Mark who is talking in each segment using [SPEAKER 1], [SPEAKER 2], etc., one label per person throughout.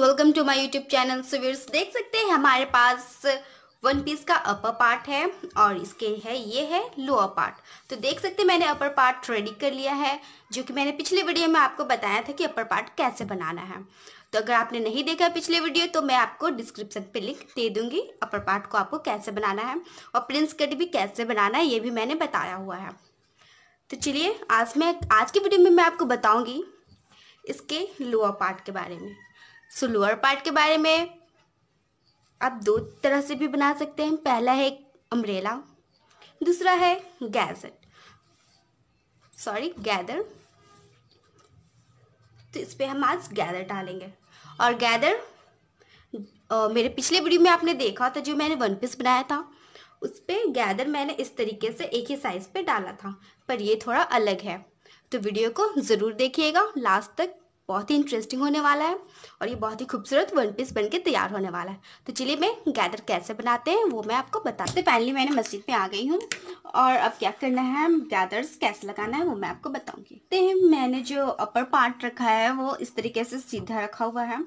[SPEAKER 1] welcome to my YouTube channel सुवीर्स देख सकते हैं हमारे पास वन पीस का अपर पार्ट है और इसके है ये है लोअर पार्ट तो देख सकते हैं मैंने अपर पार्ट रेडी कर लिया है जो कि मैंने पिछले वीडियो में आपको बताया था कि अपर पार्ट कैसे बनाना है तो अगर आपने नहीं देखा पिछले वीडियो तो मैं आपको डिस्क्रिप्शन पे लिंक दे दूंगी अपर पार्ट को आपको कैसे बनाना है और प्रिंस कट भी कैसे बनाना है ये भी मैंने बताया हुआ है तो चलिए आज मैं आज की वीडियो में मैं आपको बताऊँगी इसके लोअर पार्ट के बारे में सो लोअर पार्ट के बारे में आप दो तरह से भी बना सकते हैं पहला है अम्ब्रेला दूसरा है गैजेट सॉरी गैदर तो इस पर हम आज गैदर डालेंगे और गैदर आ, मेरे पिछले वीडियो में आपने देखा था जो मैंने वन पीस बनाया था उस पर गैदर मैंने इस तरीके से एक ही साइज़ पे डाला था पर ये थोड़ा अलग है तो वीडियो को ज़रूर देखिएगा लास्ट तक बहुत ही इंटरेस्टिंग होने वाला है और ये बहुत ही खूबसूरत वन पीस बन के तैयार होने वाला है तो चलिए मैं गैदर कैसे बनाते हैं वो मैं आपको बताते फाइनली मैंने मस्जिद में आ गई हूँ और अब क्या करना है गैदर्स कैसे लगाना है वो मैं आपको बताऊँगी तो मैंने जो अपर पार्ट रखा है वो इस तरीके से सीधा रखा हुआ है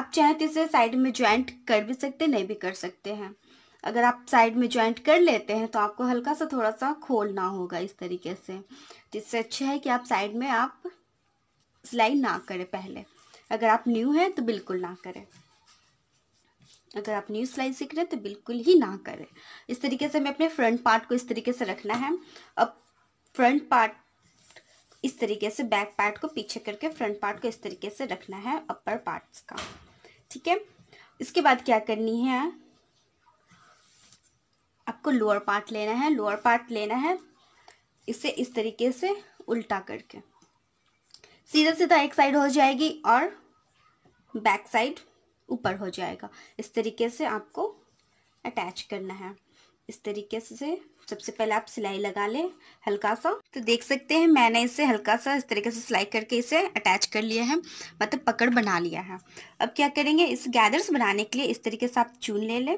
[SPEAKER 1] आप चाहें तो इसे साइड में ज्वाइंट कर भी सकते नहीं भी कर सकते हैं अगर आप साइड में ज्वाइंट कर लेते हैं तो आपको हल्का सा थोड़ा सा खोलना होगा इस तरीके से जिससे अच्छा है कि आप साइड में आप सिलाई ना करें पहले अगर आप न्यू हैं तो बिल्कुल ना करें अगर आप न्यू सिलाई सीख रहे हैं तो बिल्कुल ही ना करें इस तरीके से हमें अपने फ्रंट पार्ट को इस तरीके से रखना है अब फ्रंट पार्ट इस तरीके से बैक पार्ट को पीछे करके फ्रंट पार्ट को इस तरीके से रखना है अपर पार्ट्स का ठीक है इसके बाद क्या करनी है आपको लोअर पार्ट लेना है लोअर पार्ट लेना है इसे इस तरीके से उल्टा करके सीधा सीधा एक साइड हो जाएगी और बैक साइड ऊपर हो जाएगा इस तरीके से आपको अटैच करना है इस तरीके से सबसे पहले आप सिलाई लगा लें हल्का सा तो देख सकते हैं मैंने इसे हल्का सा इस तरीके से सिलाई करके इसे अटैच कर लिया है मतलब पकड़ बना लिया है अब क्या करेंगे इस गैदर्स बनाने के लिए इस तरीके से आप चून ले लें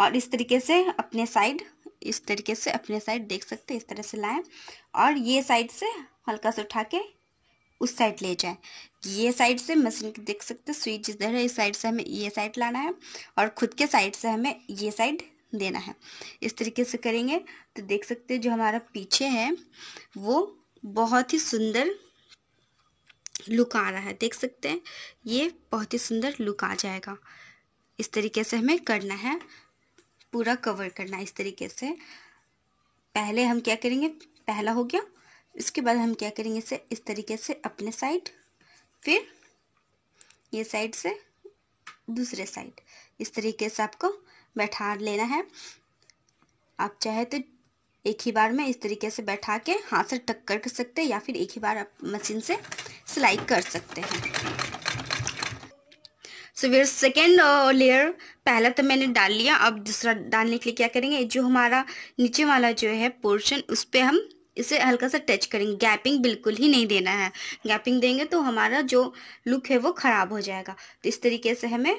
[SPEAKER 1] और इस तरीके से अपने साइड इस तरीके से अपने साइड देख सकते हैं इस तरह से लाएं और ये साइड से हल्का सा उठा के उस साइड ले जाएं ये साइड से मशीन देख सकते हैं स्विच इधर है इस साइड से हमें ये साइड लाना है और खुद के साइड से हमें ये साइड देना है इस तरीके से करेंगे तो देख सकते हैं जो हमारा पीछे है वो बहुत ही सुंदर लुक आ रहा है देख सकते हैं ये बहुत ही सुंदर लुक आ जाएगा इस तरीके से हमें करना है पूरा कवर करना इस तरीके से पहले हम क्या करेंगे पहला हो गया इसके बाद हम क्या करेंगे इसे इस तरीके से अपने साइड फिर ये साइड से दूसरे साइड इस तरीके से आपको बैठा लेना है आप चाहे तो एक ही बार में इस तरीके से बैठा के हाथ से टक्कर कर सकते हैं या फिर एक ही बार आप मशीन से सिलाई कर सकते हैं सो फिर सेकेंड लेयर पहला तो मैंने डाल लिया अब दूसरा डालने के लिए क्या करेंगे जो हमारा नीचे वाला जो है पोर्शन उस पर हम इसे हल्का सा टच करेंगे गैपिंग बिल्कुल ही नहीं देना है गैपिंग देंगे तो हमारा जो लुक है वो ख़राब हो जाएगा तो इस तरीके से हमें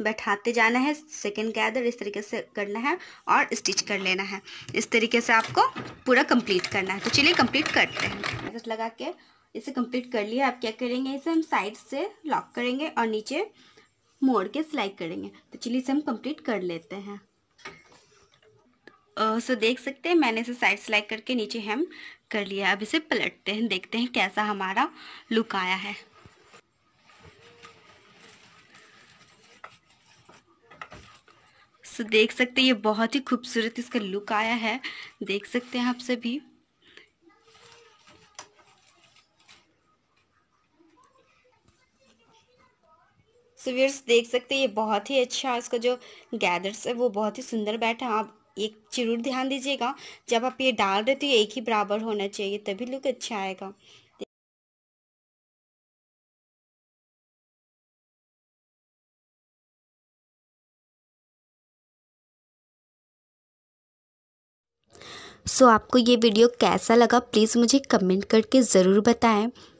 [SPEAKER 1] बैठाते जाना है सेकेंड गैदर इस तरीके से करना है और स्टिच कर लेना है इस तरीके से आपको पूरा कंप्लीट करना है तो चलिए कंप्लीट करते हैं लगा के इसे कंप्लीट कर लिया आप क्या करेंगे इसे हम साइड से लॉक करेंगे और नीचे मोड़ के स्लाइड करेंगे तो चलिए इसे हम कंप्लीट कर लेते हैं सो so, देख सकते हैं मैंने इसे साइड सिलाई करके नीचे हेम कर लिया अब इसे पलटते हैं देखते हैं कैसा हमारा लुक आया है सो so, देख सकते हैं ये बहुत ही खूबसूरत इसका लुक आया है देख सकते हैं आप सभी सो व्यूअर्स देख सकते हैं ये बहुत ही अच्छा इसका जो गैदर्स है वो बहुत ही सुंदर बैठा आप एक जरूर ध्यान दीजिएगा जब आप ये डाल रहे तो ये एक ही बराबर होना चाहिए तभी लुक अच्छा आएगा सो so, आपको ये वीडियो कैसा लगा प्लीज़ मुझे कमेंट करके ज़रूर बताएं